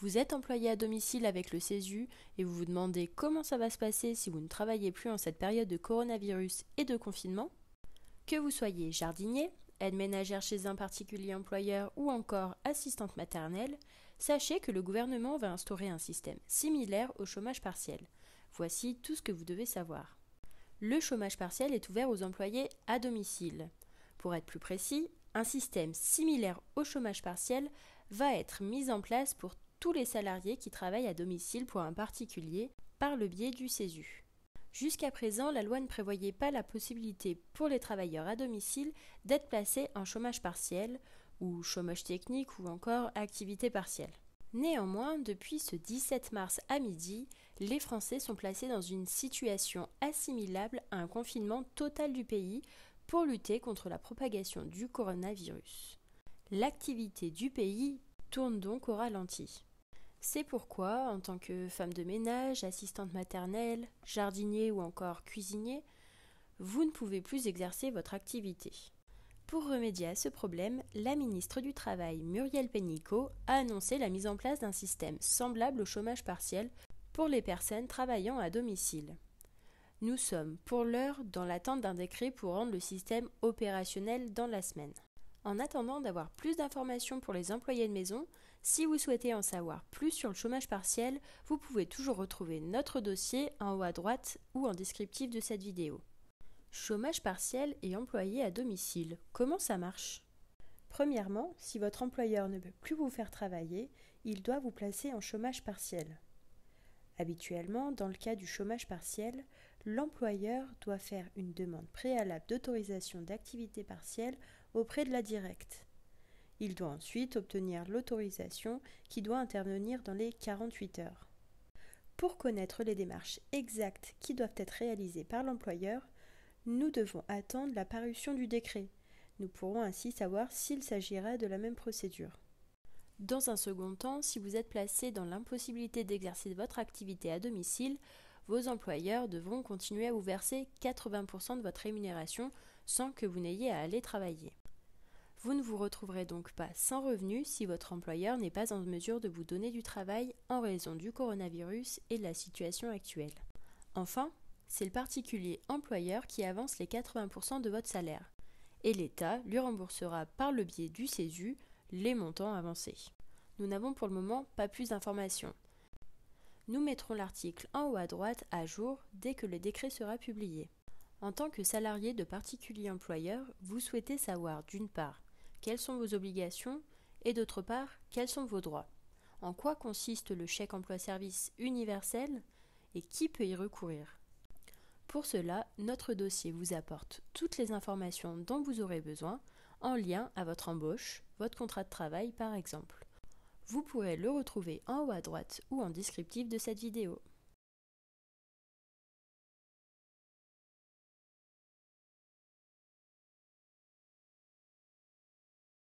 Vous êtes employé à domicile avec le CESU et vous vous demandez comment ça va se passer si vous ne travaillez plus en cette période de coronavirus et de confinement Que vous soyez jardinier, aide ménagère chez un particulier employeur ou encore assistante maternelle, sachez que le gouvernement va instaurer un système similaire au chômage partiel. Voici tout ce que vous devez savoir. Le chômage partiel est ouvert aux employés à domicile. Pour être plus précis, un système similaire au chômage partiel va être mis en place pour tous les salariés qui travaillent à domicile pour un particulier par le biais du CESU. Jusqu'à présent, la loi ne prévoyait pas la possibilité pour les travailleurs à domicile d'être placés en chômage partiel ou chômage technique ou encore activité partielle. Néanmoins, depuis ce 17 mars à midi, les Français sont placés dans une situation assimilable à un confinement total du pays pour lutter contre la propagation du coronavirus. L'activité du pays tourne donc au ralenti. C'est pourquoi, en tant que femme de ménage, assistante maternelle, jardinier ou encore cuisinier, vous ne pouvez plus exercer votre activité. Pour remédier à ce problème, la ministre du Travail, Muriel Pénicaud, a annoncé la mise en place d'un système semblable au chômage partiel pour les personnes travaillant à domicile. Nous sommes, pour l'heure, dans l'attente d'un décret pour rendre le système opérationnel dans la semaine. En attendant d'avoir plus d'informations pour les employés de maison, si vous souhaitez en savoir plus sur le chômage partiel, vous pouvez toujours retrouver notre dossier en haut à droite ou en descriptif de cette vidéo. Chômage partiel et employé à domicile, comment ça marche Premièrement, si votre employeur ne peut plus vous faire travailler, il doit vous placer en chômage partiel. Habituellement, dans le cas du chômage partiel, l'employeur doit faire une demande préalable d'autorisation d'activité partielle auprès de la directe. Il doit ensuite obtenir l'autorisation qui doit intervenir dans les 48 heures. Pour connaître les démarches exactes qui doivent être réalisées par l'employeur, nous devons attendre la parution du décret. Nous pourrons ainsi savoir s'il s'agira de la même procédure. Dans un second temps, si vous êtes placé dans l'impossibilité d'exercer votre activité à domicile, vos employeurs devront continuer à vous verser 80% de votre rémunération sans que vous n'ayez à aller travailler. Vous ne vous retrouverez donc pas sans revenu si votre employeur n'est pas en mesure de vous donner du travail en raison du coronavirus et de la situation actuelle. Enfin, c'est le particulier employeur qui avance les 80% de votre salaire, et l'État lui remboursera par le biais du CESU les montants avancés. Nous n'avons pour le moment pas plus d'informations. Nous mettrons l'article en haut à droite à jour dès que le décret sera publié. En tant que salarié de particulier employeur, vous souhaitez savoir d'une part quelles sont vos obligations et d'autre part, quels sont vos droits. En quoi consiste le chèque emploi-service universel et qui peut y recourir Pour cela, notre dossier vous apporte toutes les informations dont vous aurez besoin en lien à votre embauche, votre contrat de travail par exemple. Vous pourrez le retrouver en haut à droite ou en descriptif de cette vidéo.